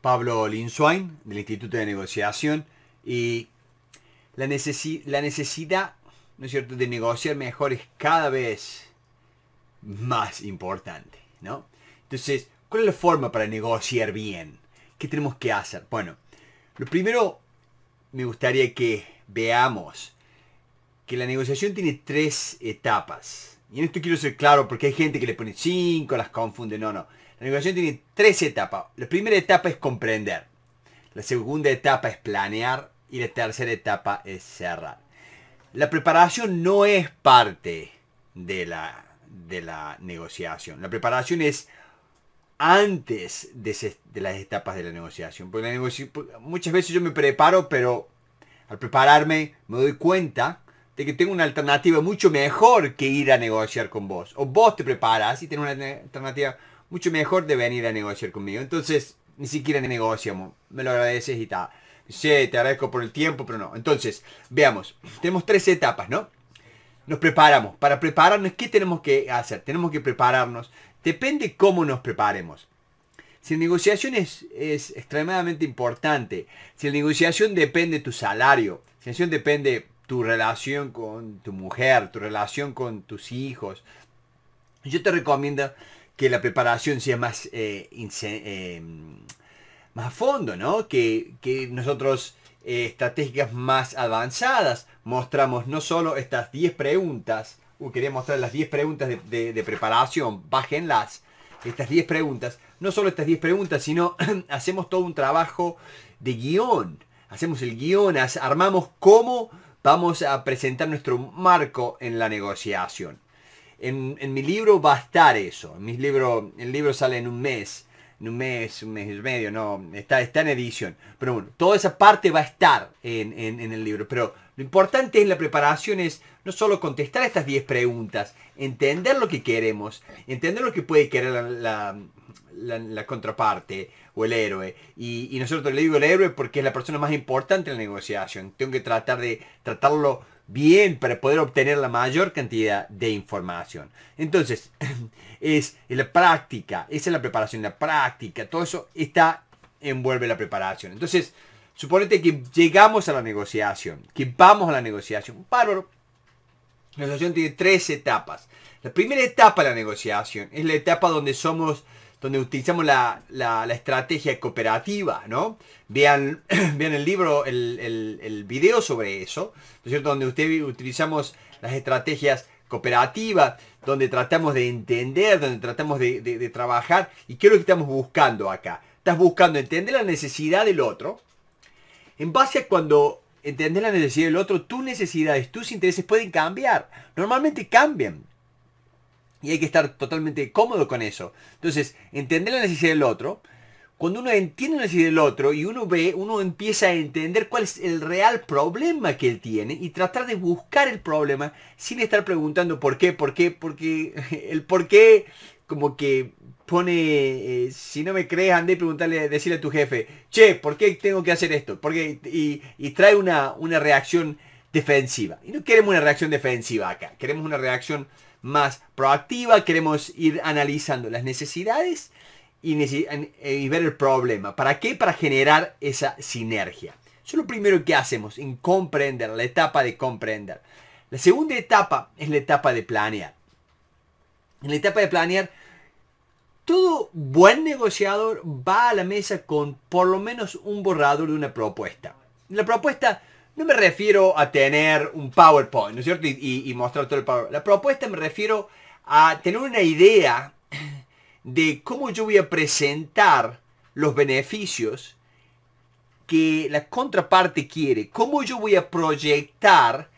Pablo Linswain del Instituto de Negociación y la, la necesidad ¿no es cierto? de negociar mejor es cada vez más importante. ¿no? Entonces, ¿cuál es la forma para negociar bien? ¿Qué tenemos que hacer? Bueno, lo primero me gustaría que veamos que la negociación tiene tres etapas. Y en esto quiero ser claro porque hay gente que le pone 5, las confunde. No, no. La negociación tiene tres etapas. La primera etapa es comprender. La segunda etapa es planear. Y la tercera etapa es cerrar. La preparación no es parte de la, de la negociación. La preparación es antes de, las etapas de la negociación. Porque muchas veces yo me preparo, pero al prepararme me doy cuenta de que tengo una alternativa mucho mejor que ir a negociar con vos. O vos te preparas y tenés una alternativa mucho mejor de venir a negociar conmigo. Entonces, ni siquiera negociamos. Me lo agradeces y tal. Sí, te agradezco por el tiempo, pero no. Entonces, veamos. Tenemos tres etapas, ¿no? Nos preparamos. Para prepararnos, ¿qué tenemos que hacer? Tenemos que prepararnos. Depende cómo nos preparemos. Si la negociación es, extremadamente importante, si la negociación depende de tu salario, si la negociación depende tu relación con tu mujer, tu relación con tus hijos. Yo te recomiendo que la preparación sea más, eh, em, más a fondo, ¿no? Que, nosotros eh, estratégicas estrategias más avanzadas mostramos no solo estas 10 preguntas, o uh, quería mostrar las 10 preguntas de, de, de preparación, bájenlas, estas 10 preguntas, no solo estas 10 preguntas, sino hacemos todo un trabajo de guión, hacemos el guión, armamos cómo vamos a presentar nuestro marco en la negociación. En, mi libro va a estar eso. En mi el libro sale en un mes, en un mes, un mes y medio, no, está, está en edición. Pero bueno, toda esa parte va a estar en, el libro. Pero lo importante en la preparación es no solo contestar estas 10 preguntas, entender lo que queremos, entender lo que puede querer la, la, contraparte o el héroe. Y, nosotros le digo el héroe porque es la persona más importante en la negociación. Tengo que tratar de tratarlo bien para poder obtener la mayor cantidad de información. Entonces, es la práctica, esa es la preparación, la práctica, todo eso está envuelve la preparación. Entonces, suponete que llegamos a la negociación, que vamos a la negociación. Bárbaro. La negociación tiene tres etapas. La primera etapa de la negociación es la etapa donde somos donde utilizamos la, estrategia cooperativa, ¿no? Vean, el libro, el, video sobre eso, es cierto? Donde usted, utilizamos las estrategias cooperativas, donde tratamos de entender, donde tratamos de, trabajar. ¿Y qué es lo que estamos buscando acá? Estás buscando entender la necesidad del otro. En base a cuando entiendes la necesidad del otro, tus necesidades, tus intereses pueden cambiar. Normalmente cambian. Y hay que estar totalmente cómodo con eso. Entonces, entender la necesidad del otro. Cuando uno entiende la necesidad del otro y uno ve, uno empieza a entender cuál es el real problema que él tiene y tratar de buscar el problema sin estar preguntando por qué, por qué, por qué, el por qué como que pone, eh, si no me crees, andé y preguntarle, decirle a tu jefe, che, ¿por qué tengo que hacer esto? Porque, y, trae una, una reacción defensiva. Y no queremos una reacción defensiva acá, queremos una reacción más proactiva, queremos ir analizando las necesidades eh, y, ver el problema. ¿Para qué? Para generar esa sinergia. Eso es lo primero que hacemos en comprender, la etapa de comprender. La segunda etapa es la etapa de planear. En la etapa de planear, todo buen negociador va a la mesa con por lo menos un borrador de una propuesta. La propuesta no me refiero a tener un PowerPoint, ¿no es cierto? Y, mostrar todo el PowerPoint. La propuesta me refiero a tener una idea de cómo yo voy a presentar los beneficios que la contraparte quiere. Cómo yo voy a proyectar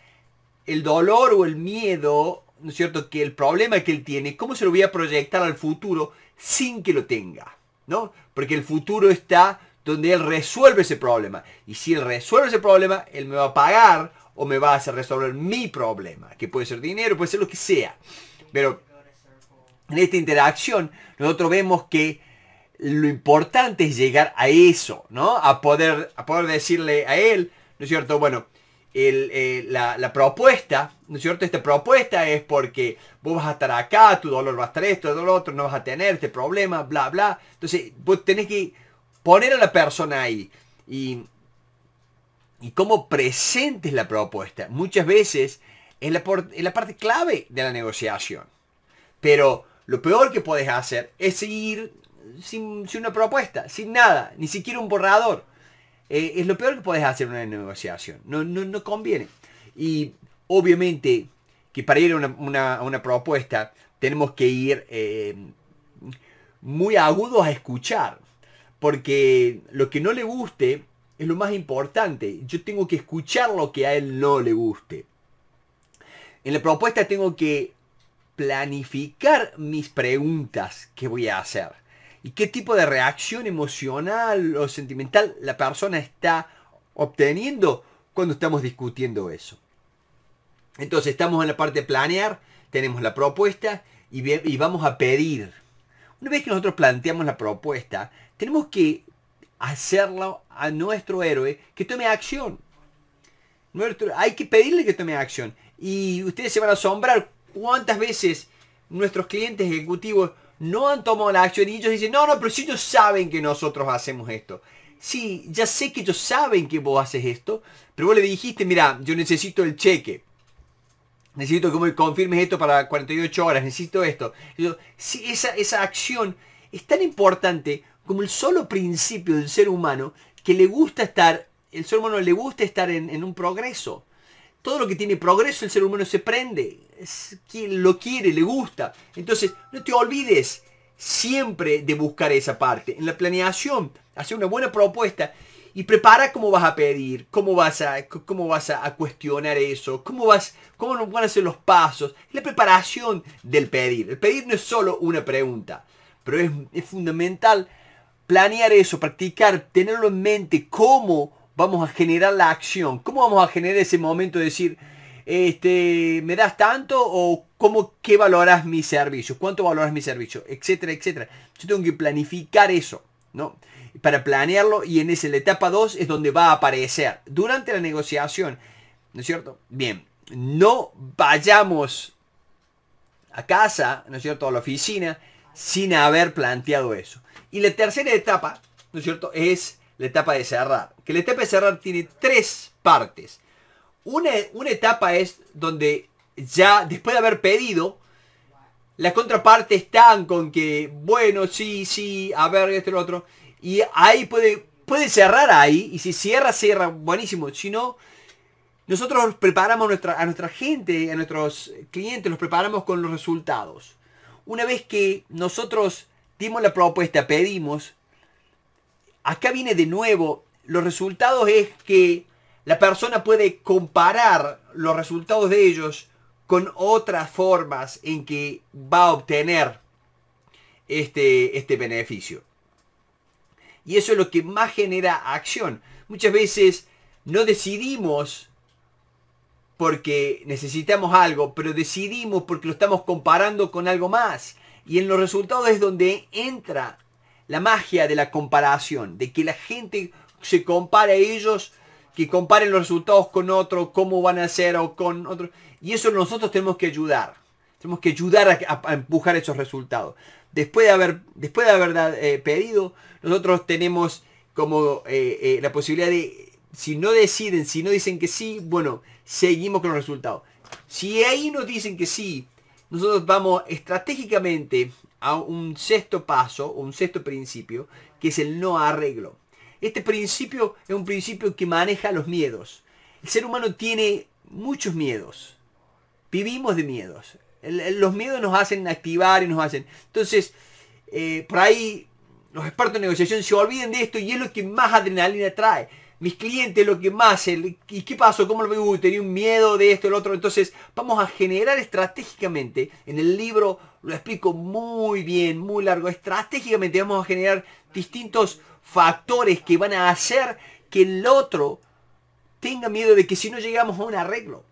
el dolor o el miedo, ¿no es cierto? Que el problema que él tiene, cómo se lo voy a proyectar al futuro sin que lo tenga, ¿no? Porque el futuro está donde él resuelve ese problema. Y si él resuelve ese problema, él me va a pagar o me va a hacer resolver mi problema, que puede ser dinero, puede ser lo que sea. Pero en esta interacción nosotros vemos que lo importante es llegar a eso, ¿no? A poder, a poder decirle a él, ¿no es cierto? Bueno, el, eh, la, la, propuesta, ¿no es cierto? Esta propuesta es porque vos vas a estar acá, tu dolor va a estar esto, El lo otro, no vas a tener este problema, bla, bla. Entonces, vos tenés que poner a la persona ahí y, cómo presentes la propuesta. Muchas veces es la, parte clave de la negociación. Pero lo peor que puedes hacer es ir sin, una propuesta, sin nada, ni siquiera un borrador. Eh, es lo peor que puedes hacer en una negociación. No, conviene. Y obviamente que para ir a una, propuesta tenemos que ir eh, muy agudos a escuchar. Porque lo que no le guste es lo más importante. Yo tengo que escuchar lo que a él no le guste. En la propuesta tengo que planificar mis preguntas que voy a hacer. Y qué tipo de reacción emocional o sentimental la persona está obteniendo cuando estamos discutiendo eso. Entonces estamos en la parte de planear, tenemos la propuesta y, y vamos a pedir una vez que nosotros planteamos la propuesta, tenemos que hacerlo a nuestro héroe que tome acción. hay que pedirle que tome acción. Y ustedes se van a asombrar cuántas veces nuestros clientes ejecutivos no han tomado la acción y ellos dicen, no, no, pero si ellos saben que nosotros hacemos esto. Sí, ya sé que ellos saben que vos haces esto, pero vos le dijiste, mira, yo necesito el cheque necesito que me confirmes esto para 48 horas, necesito esto. Si esa, esa acción es tan importante como el solo principio del ser humano que le gusta estar, el ser humano le gusta estar en, un progreso. Todo lo que tiene progreso el ser humano se prende, lo quiere, le gusta. Entonces, no te olvides siempre de buscar esa parte. En la planeación, hacer una buena propuesta y prepara cómo vas a pedir, cómo vas a, cómo vas a, cuestionar eso, cómo, vas, cómo van a ser los pasos, la preparación del pedir. El pedir no es solo una pregunta, pero es, fundamental planear eso, practicar, tenerlo en mente, cómo vamos a generar la acción, cómo vamos a generar ese momento de decir, este, ¿me das tanto o cómo, qué valoras mi servicio? ¿Cuánto valoras mi servicio? Etcétera, etcétera. Yo tengo que planificar eso, ¿no? para planearlo y en esa etapa 2 es donde va a aparecer durante la negociación, ¿no es cierto? Bien, no vayamos a casa, ¿no es cierto?, a la oficina sin haber planteado eso. Y la tercera etapa, ¿no es cierto?, es la etapa de cerrar. Que la etapa de cerrar tiene tres partes. Una, una etapa es donde ya después de haber pedido, las contrapartes están con que, bueno, sí, sí, a ver, este, lo otro. Y ahí puede, puede cerrar ahí. Y si cierra, cierra. Buenísimo. Si no, nosotros preparamos nuestra, a nuestra gente, a nuestros clientes, los preparamos con los resultados. Una vez que nosotros dimos la propuesta, pedimos, acá viene de nuevo, los resultados es que la persona puede comparar los resultados de ellos con otras formas en que va a obtener este, este beneficio. Y eso es lo que más genera acción. Muchas veces no decidimos porque necesitamos algo, pero decidimos porque lo estamos comparando con algo más. Y en los resultados es donde entra la magia de la comparación, de que la gente se compare a ellos, que comparen los resultados con otros, cómo van a ser o con otros. Y eso nosotros tenemos que ayudar. Tenemos que ayudar a empujar esos resultados después de haber, después de eh, pedido, nosotros tenemos como eh, eh, la posibilidad de, si no deciden, si no dicen que sí, bueno, seguimos con los resultados. Si ahí nos dicen que sí, nosotros vamos estratégicamente a un sexto paso, un sexto principio, que es el no arreglo. Este principio es un principio que maneja los miedos. El ser humano tiene muchos miedos. Vivimos de miedos. Los miedos nos hacen activar y nos hacen. Entonces, eh, por ahí los expertos en negociación se olviden de esto y es lo que más adrenalina trae. Mis clientes, lo que más, el, ¿y qué pasó? ¿Cómo lo veo? tenía un miedo de esto, el otro. Entonces, vamos a generar estratégicamente, en el libro lo explico muy bien, muy largo, estratégicamente vamos a generar distintos factores que van a hacer que el otro tenga miedo de que si no llegamos a un arreglo,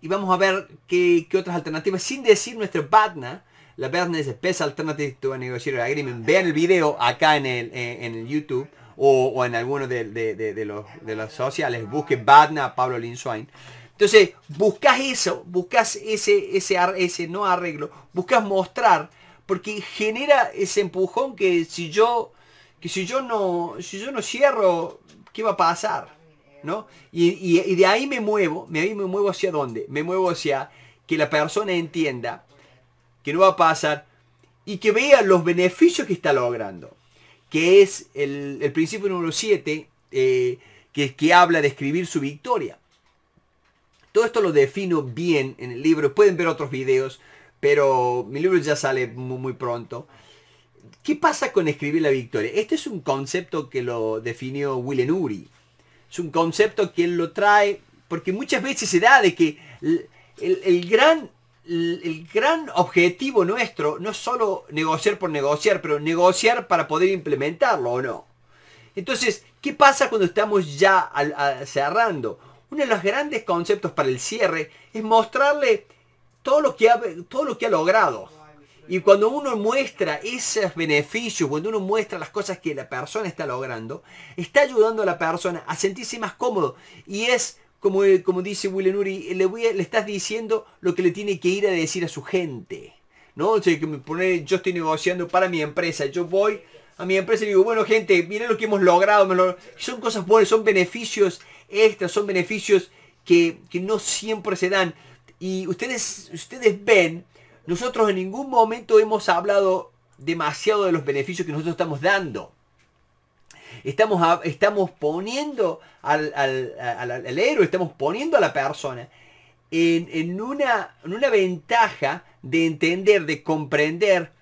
y vamos a ver qué, otras alternativas, sin decir nuestro BATNA, la BATNA es Best Alternative to a el Agreement, vean el video acá en el, YouTube o, en alguno de, de, los, sociales, busquen BATNA, Pablo Linswain. Entonces, buscas eso, buscas ese, ese, ese no arreglo, buscas mostrar, porque genera ese empujón que si yo, que si yo no, si yo no cierro, ¿qué va a pasar? Y, de ahí me muevo, me muevo hacia dónde? Me muevo hacia que la persona entienda que no va a pasar y que vea los beneficios que está logrando, que es el, principio número 7, eh, que, habla de escribir su victoria. Todo esto lo defino bien en el libro, pueden ver otros videos, pero mi libro ya sale muy, muy pronto. ¿Qué pasa con escribir la victoria? Este es un concepto que lo definió Willen Uri, es un concepto que él lo trae, porque muchas veces se da de que el, gran el gran objetivo nuestro no es solo negociar por negociar, pero negociar para poder implementarlo o no. Entonces, ¿qué pasa cuando estamos ya cerrando? Uno de los grandes conceptos para el cierre es mostrarle todo lo que todo lo que ha logrado. Y cuando uno muestra esos beneficios, cuando uno muestra las cosas que la persona está logrando, está ayudando a la persona a sentirse más cómodo. Y es, como, eh, como dice William Uri, le, le estás diciendo lo que le tiene que ir a decir a su gente. ¿no? que me yo estoy negociando para mi empresa, yo voy a mi empresa y digo, bueno gente, miren lo que hemos logrado. Son cosas buenas, son beneficios extras, son beneficios que, que no siempre se dan. Y ustedes, ustedes ven nosotros en ningún momento hemos hablado demasiado de los beneficios que nosotros estamos dando. Estamos, estamos poniendo al, héroe, estamos poniendo a la persona en, una, una ventaja de entender, de comprender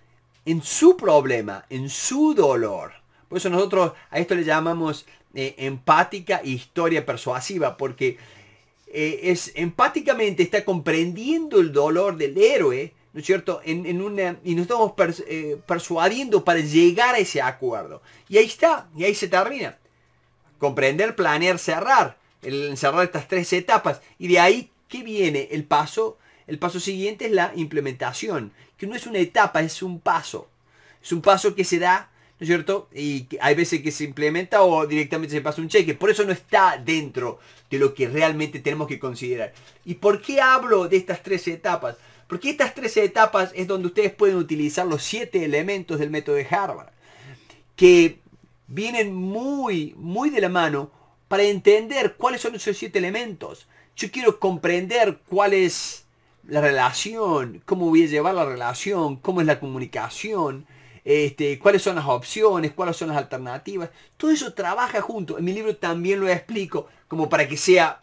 en su problema, en su dolor. Por eso nosotros a esto le llamamos eh, empática historia persuasiva, porque eh, es empáticamente está comprendiendo el dolor del héroe ¿no es cierto? En, una, y nos estamos eh, persuadiendo para llegar a ese acuerdo. Y ahí está, y ahí se termina. Comprender, planear, cerrar. El, cerrar estas tres etapas. Y de ahí, ¿qué viene? El paso, el paso siguiente es la implementación, que no es una etapa, es un paso. Es un paso que se da ¿no es cierto? Y hay veces que se implementa o directamente se pasa un cheque. Por eso no está dentro de lo que realmente tenemos que considerar. ¿Y por qué hablo de estas tres etapas? Porque estas 13 etapas es donde ustedes pueden utilizar los 7 elementos del método de Harvard, que vienen muy, muy de la mano para entender cuáles son esos 7 elementos. Yo quiero comprender cuál es la relación, cómo voy a llevar la relación, cómo es la comunicación, este, cuáles son las opciones, cuáles son las alternativas. Todo eso trabaja junto. En mi libro también lo explico como para que sea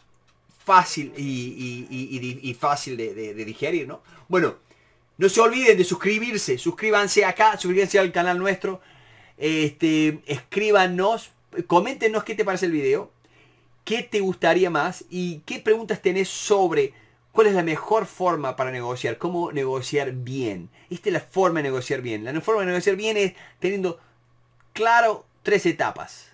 fácil y, fácil de, digerir, ¿no? Bueno, no se olviden de suscribirse, suscríbanse acá, suscríbanse al canal nuestro, este, escríbanos, coméntenos qué te parece el video, qué te gustaría más y qué preguntas tenés sobre cuál es la mejor forma para negociar, cómo negociar bien. Esta es la forma de negociar bien. La forma de negociar bien es teniendo claro tres etapas,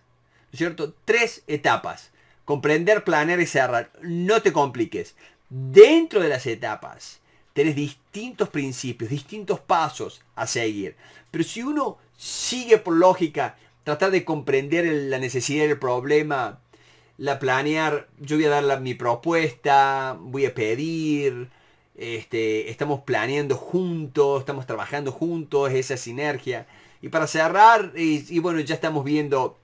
cierto? Tres etapas comprender, planear y cerrar. No te compliques. Dentro de las etapas tenés distintos principios, distintos pasos a seguir. Pero si uno sigue por lógica, tratar de comprender la necesidad del problema, la planear, yo voy a dar mi propuesta, voy a pedir, este, estamos planeando juntos, estamos trabajando juntos, esa sinergia. Y para cerrar, y bueno, ya estamos viendo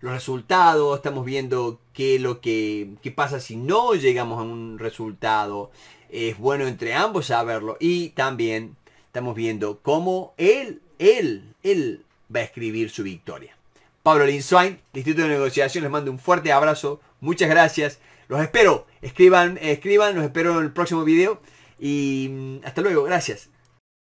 los resultados, estamos viendo qué, lo que, pasa si no llegamos a un resultado. Es bueno entre ambos saberlo y también estamos viendo cómo él, él, él va a escribir su victoria. Pablo Linzwein, Instituto de Negociación, les mando un fuerte abrazo, muchas gracias, los espero, escriban, escriban, los espero en el próximo video y mm, hasta luego, gracias.